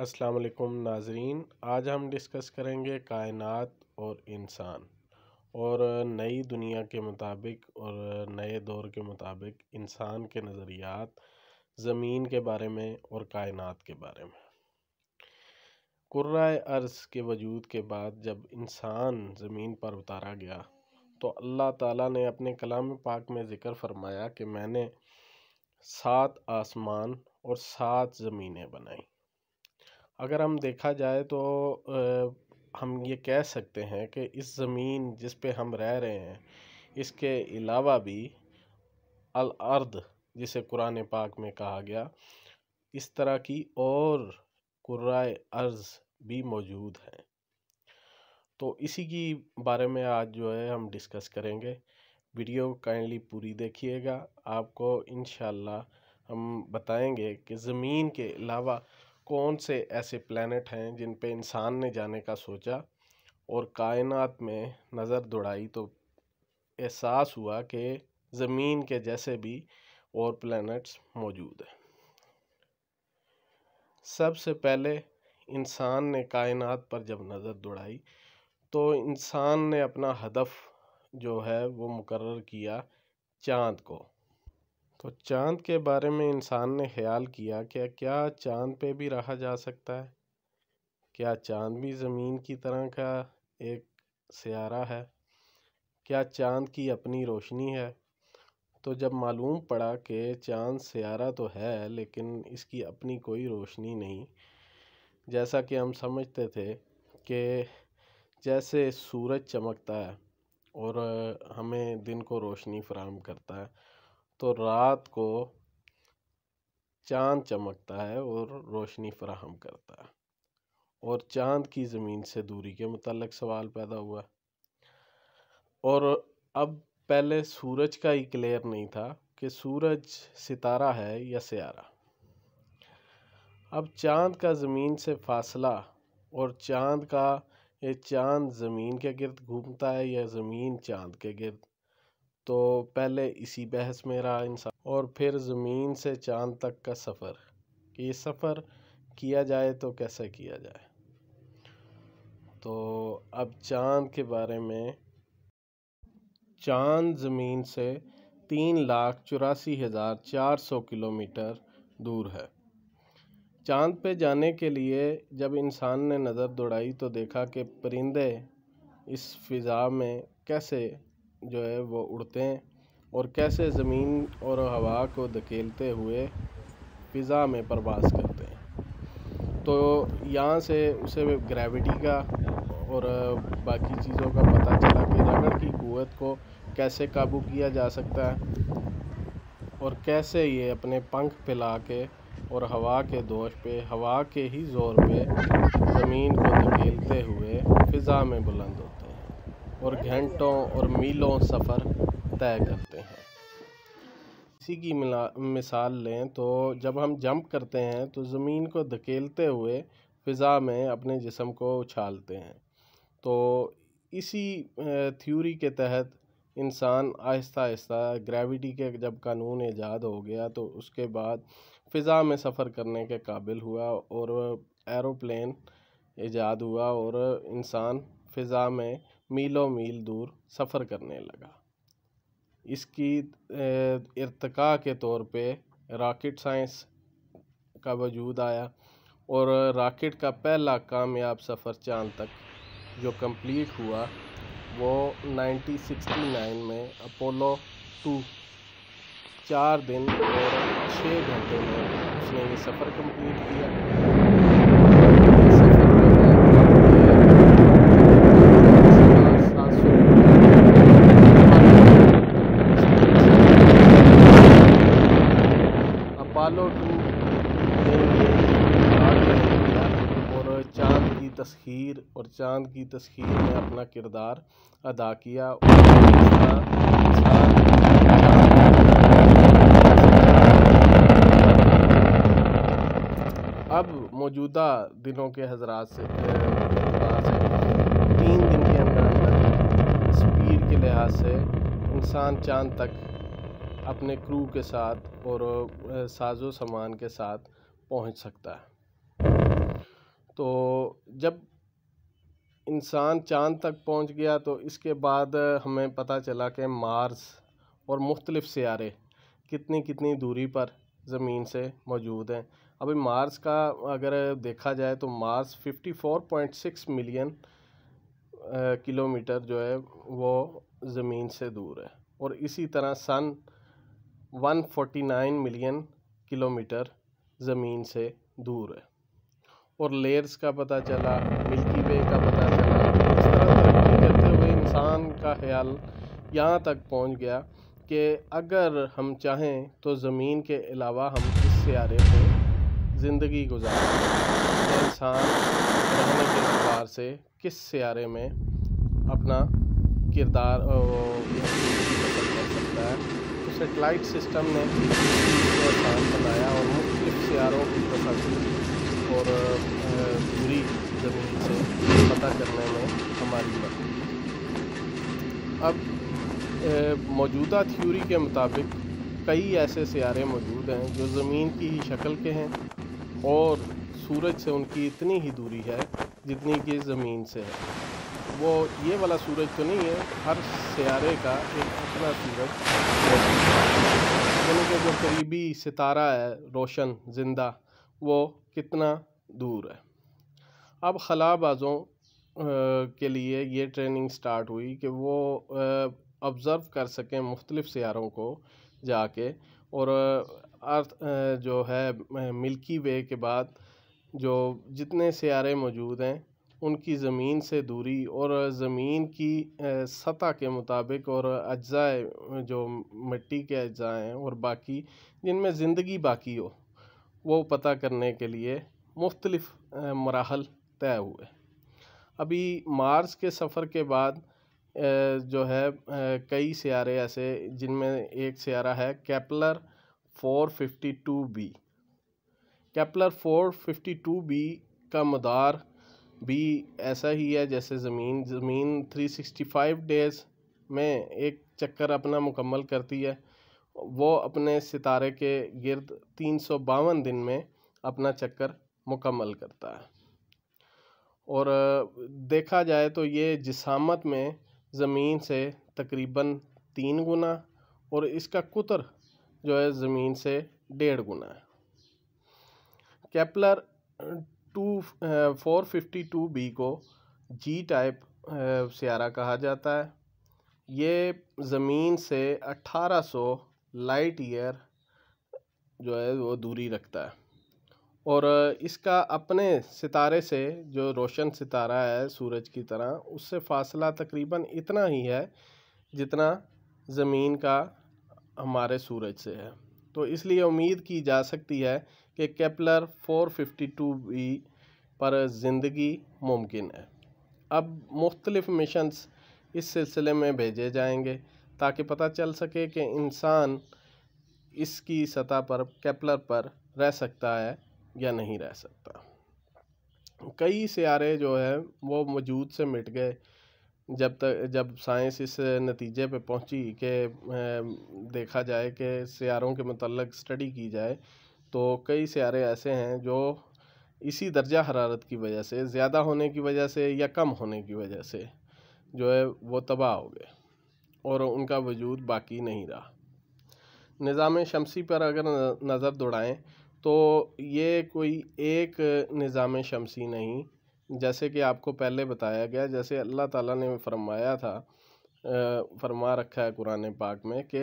अस्सलाम वालेकुम नाजरीन आज हम डिस्कस करेंगे कायनात और इंसान और नई दुनिया के मुताबिक और नए दौर के मुताबिक इंसान के नज़रियात ज़मीन के बारे में और कायनात के बारे में कुर्राए अर्ज़ के वजूद के बाद जब इंसान ज़मीन पर उतारा गया तो अल्लाह ताला ने अपने कलाम पाक में ज़िक्र फरमाया कि मैंने सात आसमान और सात ज़मीनें बनाई अगर हम देखा जाए तो हम ये कह सकते हैं कि इस ज़मीन जिस पे हम रह रहे हैं इसके अलावा भी अल अर्द जिसे कुरान पाक में कहा गया इस तरह की और कुर्राए अर्ज़ भी मौजूद हैं तो इसी की बारे में आज जो है हम डिस्कस करेंगे वीडियो काइंडली पूरी देखिएगा आपको इन हम बताएंगे कि ज़मीन के अलावा कौन से ऐसे प्लानट हैं जिन पे इंसान ने जाने का सोचा और कायनात में नज़र दौड़ाई तो एहसास हुआ कि ज़मीन के जैसे भी और प्लानट्स मौजूद हैं सबसे पहले इंसान ने कायनात पर जब नज़र दौड़ाई तो इंसान ने अपना हदफ जो है वो मुकर किया चाँद को तो चांद के बारे में इंसान ने ख्याल किया कि क्या चांद पे भी रहा जा सकता है क्या चांद भी ज़मीन की तरह का एक सियारा है क्या चांद की अपनी रोशनी है तो जब मालूम पड़ा कि चांद सियारा तो है लेकिन इसकी अपनी कोई रोशनी नहीं जैसा कि हम समझते थे कि जैसे सूरज चमकता है और हमें दिन को रोशनी फराम करता है तो रात को चांद चमकता है और रोशनी फराहम करता है और चांद की ज़मीन से दूरी के मतलब सवाल पैदा हुआ और अब पहले सूरज का ही क्लियर नहीं था कि सूरज सितारा है या सियारा अब चांद का ज़मीन से फासला और चांद का ये चांद ज़मीन के गिरद घूमता है या ज़मीन चांद के गिरद तो पहले इसी बहस में रहा इंसान और फिर ज़मीन से चाँद तक का सफ़र कि ये सफ़र किया जाए तो कैसे किया जाए तो अब चाँद के बारे में चाँद ज़मीन से तीन लाख चौरासी हज़ार चार सौ किलोमीटर दूर है चांद पे जाने के लिए जब इंसान ने नज़र दौड़ाई तो देखा कि परिंदे इस फिज़ा में कैसे जो है वो उड़ते हैं और कैसे ज़मीन और हवा को धकेलते हुए फ़िज़ा में प्रवास करते हैं तो यहाँ से उसे ग्रेविटी का और बाकी चीज़ों का पता चला कि रगड़ की क़वत को कैसे काबू किया जा सकता है और कैसे ये अपने पंख पिला के और हवा के दोष पे हवा के ही ज़ोर पे ज़मीन को धकेलते हुए फ़िज़ा में बुलंद होते और घंटों और मीलों सफ़र तय करते हैं इसी की मिला मिसाल लें तो जब हम जंप करते हैं तो ज़मीन को धकेलते हुए फ़िज़ा में अपने जिसम को उछालते हैं तो इसी थ्योरी के तहत इंसान आहिस्ता आहिस्ता ग्रेविटी के जब कानून ईजाद हो गया तो उसके बाद फ़िज़ा में सफ़र करने के काबिल हुआ और एरोप्लेन ईजाद हुआ और इंसान फ़िज़ा में मीलों मील दूर सफ़र करने लगा इसकी इरतका के तौर पे रॉकेट साइंस का वजूद आया और रॉकेट का पहला कामयाब सफ़र चांद तक जो कंप्लीट हुआ वो 1969 में अपोलो टू चार दिन और छः घंटे में उसने ये सफ़र कंप्लीट किया पालो टू और चांद की तस्खीर और चांद की तस्खीर में अपना किरदार अदा किया अब मौजूदा दिनों के हजरात से तीन दिन के अंदर अंदर स्पीड के लिहाज से इंसान चांद तक अपने क्रू के साथ और साजो सामान के साथ पहुंच सकता है तो जब इंसान चांद तक पहुंच गया तो इसके बाद हमें पता चला कि मार्स और मुख्तलिफ़ सियारे कितनी कितनी दूरी पर ज़मीन से मौजूद हैं अभी मार्स का अगर देखा जाए तो मार्स 54.6 मिलियन किलोमीटर जो है वो ज़मीन से दूर है और इसी तरह सन 149 मिलियन किलोमीटर ज़मीन से दूर है और लेयर्स का पता चला मिल्की वे का पता चला इस तरह तरक्की करते हुए इंसान का ख्याल यहाँ तक पहुँच गया कि अगर हम चाहें तो ज़मीन के अलावा हम इस सारे पर ज़िंदगी गुजार तो इंसान रहने के अखबार से किस सारे में अपना किरदार सेटेलाइट सिस्टम ने आसान बनाया और मुख्तलिफ सियारों की तस्वीर और दूरी ज़मीन से पता करने में हमारी मदद अब मौजूदा थ्योरी के मुताबिक कई ऐसे सियारे मौजूद हैं जो ज़मीन की ही शक्ल के हैं और सूरज से उनकी इतनी ही दूरी है जितनी कि ज़मीन से है वो ये वाला सूरज तो नहीं है हर सियारे का एक अपना सूरज यानी कि जो करीबी सितारा है रोशन ज़िंदा वो कितना दूर है अब खलाबाजों के लिए ये ट्रेनिंग स्टार्ट हुई कि वो ऑब्ज़र्व कर सकें मुख्तलिफ़ सियारों को जाके और अर्थ जो है मिल्की वे के बाद जो जितने सियारे मौजूद हैं उनकी ज़मीन से दूरी और ज़मीन की सतह के मुताबिक और अज्जाए जो मिट्टी के अज्जा हैं और बाकी जिनमें ज़िंदगी बाकी हो वो पता करने के लिए मुख्तलफ़ मराहल तय हुए अभी मार्स के सफ़र के बाद जो है कई सियारे ऐसे जिनमें एक सियारा है कैपलर 452 बी कैपलर 452 बी का मदार भी ऐसा ही है जैसे ज़मीन ज़मीन 365 डेज़ में एक चक्कर अपना मुकम्मल करती है वो अपने सितारे के गिरद तीन दिन में अपना चक्कर मुकम्मल करता है और देखा जाए तो ये जिसामत में ज़मीन से तकरीबन तीन गुना और इसका कुतर जो है ज़मीन से डेढ़ गुना है Kepler two four fifty two B को जी टाइप सियारा कहा जाता है ये ज़मीन से अट्ठारह सौ लाइट ईयर जो है वो दूरी रखता है और इसका अपने सितारे से जो रोशन सितारा है सूरज की तरह उससे फासला तकरीबन इतना ही है जितना ज़मीन का हमारे सूरज से है तो इसलिए उम्मीद की जा सकती है कि फिफ्टी 452 बी पर ज़िंदगी मुमकिन है अब मुख्तलिफ़ मिशंस इस सिलसिले में भेजे जाएंगे ताकि पता चल सके कि इंसान इसकी सतह पर कैपलर पर रह सकता है या नहीं रह सकता कई सियारे जो है वो वजूद से मिट गए जब तक जब साइंस इस नतीजे पे पहुंची कि देखा जाए कि सियारों के मतलब स्टडी की जाए तो कई सियारे ऐसे हैं जो इसी दर्जा हरारत की वजह से ज़्यादा होने की वजह से या कम होने की वजह से जो है वो तबाह हो गए और उनका वजूद बाकी नहीं रहा निज़ाम शमसी पर अगर नज़र दौड़ाएँ तो ये कोई एक निज़ाम शमसी नहीं जैसे कि आपको पहले बताया गया जैसे अल्लाह ताला ने फरमाया था फरमा रखा है कुरान पाक में कि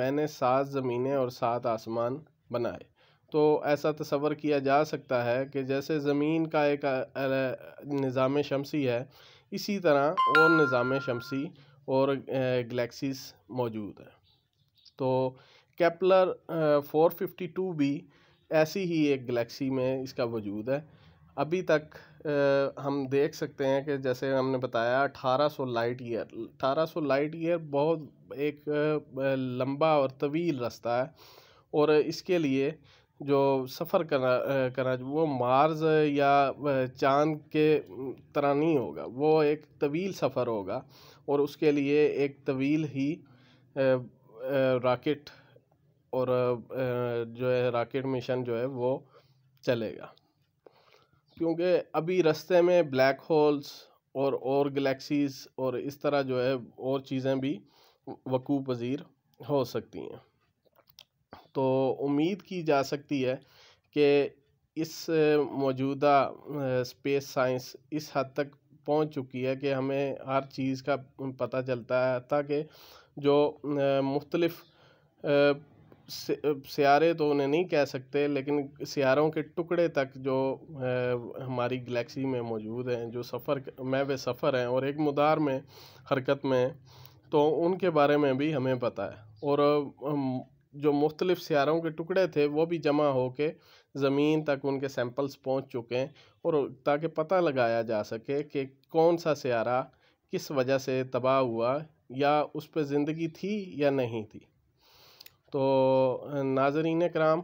मैंने सात ज़मीनें और सात आसमान बनाए तो ऐसा तस्वर किया जा सकता है कि जैसे ज़मीन का एक निज़ाम शमसी है इसी तरह और निज़ाम शमसी और गलेक्सीस मौजूद है तो कैपलर 452 भी ऐसी ही एक गलेक्सी में इसका वजूद है अभी तक हम देख सकते हैं कि जैसे हमने बताया 1800 लाइट ईयर 1800 लाइट ईयर बहुत एक लंबा और तवील रास्ता है और इसके लिए जो सफ़र करना करना वो मार्स या चांद के तरह नहीं होगा वो एक तवील सफ़र होगा और उसके लिए एक तवील ही रॉकेट और जो है राकेट मिशन जो है वो चलेगा क्योंकि अभी रस्ते में ब्लैक होल्स और और गलेक्सीज़ और इस तरह जो है और चीज़ें भी वकू पज़ीर हो सकती हैं तो उम्मीद की जा सकती है कि इस मौजूदा स्पेस साइंस इस हद तक पहुंच चुकी है कि हमें हर चीज़ का पता चलता है ताकि जो मुख्तलफ़ सियारे तो उन्हें नहीं कह सकते लेकिन सियारों के टुकड़े तक जो हमारी गलेक्सी में मौजूद हैं जो सफ़र मैं वे सफ़र हैं और एक मदार में हरकत में तो उनके बारे में भी हमें पता है और जो मुख्तलिफ़ सियारों के टुकड़े थे वो भी जमा हो के ज़मीन तक उनके सैम्पल्स पहुँच चुके हैं और ताकि पता लगाया जा सके कि कौन सा सियारा किस वजह से तबाह हुआ या उस पर ज़िंदगी थी या नहीं थी तो नाजरीन कराम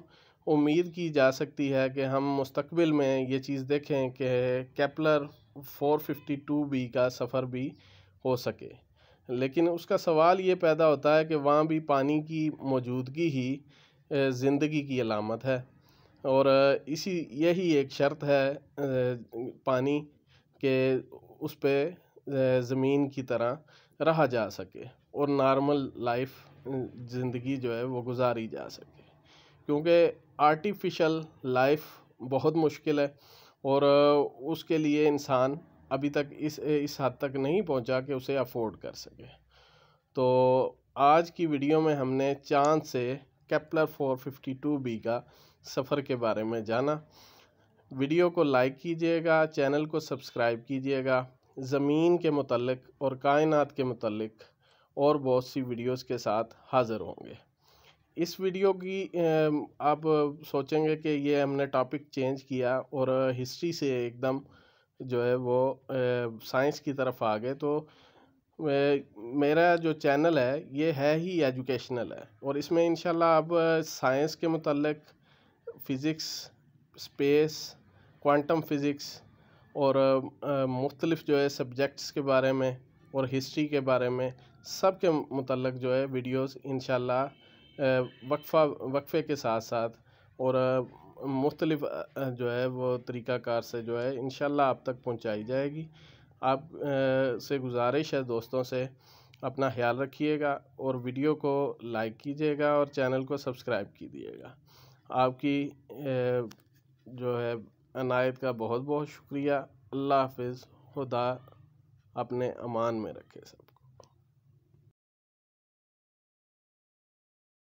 उम्मीद की जा सकती है कि हम मुस्तबिल में ये चीज़ देखें कि कैपलर 452 बी का सफ़र भी हो सके लेकिन उसका सवाल ये पैदा होता है कि वहाँ भी पानी की मौजूदगी ही ज़िंदगी की अलामत है और इसी यही एक शर्त है पानी के उस पर ज़मीन की तरह रहा जा सके और नॉर्मल लाइफ ज़िंदगी जो है वो गुजारी जा सके क्योंकि आर्टिफिशल लाइफ बहुत मुश्किल है और उसके लिए इंसान अभी तक इस इस हद तक नहीं पहुंचा कि उसे अफोर्ड कर सके तो आज की वीडियो में हमने चांद से कैप्लर 452 बी का सफ़र के बारे में जाना वीडियो को लाइक कीजिएगा चैनल को सब्सक्राइब कीजिएगा ज़मीन के मतलब और कायनात के मतलब और बहुत सी वीडियोस के साथ हाज़िर होंगे इस वीडियो की आप सोचेंगे कि ये हमने टॉपिक चेंज किया और हिस्ट्री से एकदम जो है वो साइंस की तरफ आ गए तो मेरा जो चैनल है ये है ही एजुकेशनल है और इसमें इंशाल्लाह आप साइंस के मतलब फ़िज़िक्स स्पेस क्वांटम फ़िज़िक्स और मुख्तलिफ़ जो है सब्जेक्ट्स के बारे में और हिस्ट्री के बारे में सब के मतलब जो है वीडियोस इन वक्फा वक्फ़े के साथ साथ और मुख्तलिफ जो है वो तरीक़ाकार से जो है इन आप तक पहुँचाई जाएगी आप से गुजारिश है दोस्तों से अपना ख्याल रखिएगा और वीडियो को लाइक कीजिएगा और चैनल को सब्सक्राइब कीजिएगा आपकी जो है अनायत का बहुत बहुत शुक्रिया अल्लाह हाफ खुदा अपने अमान में रखे सब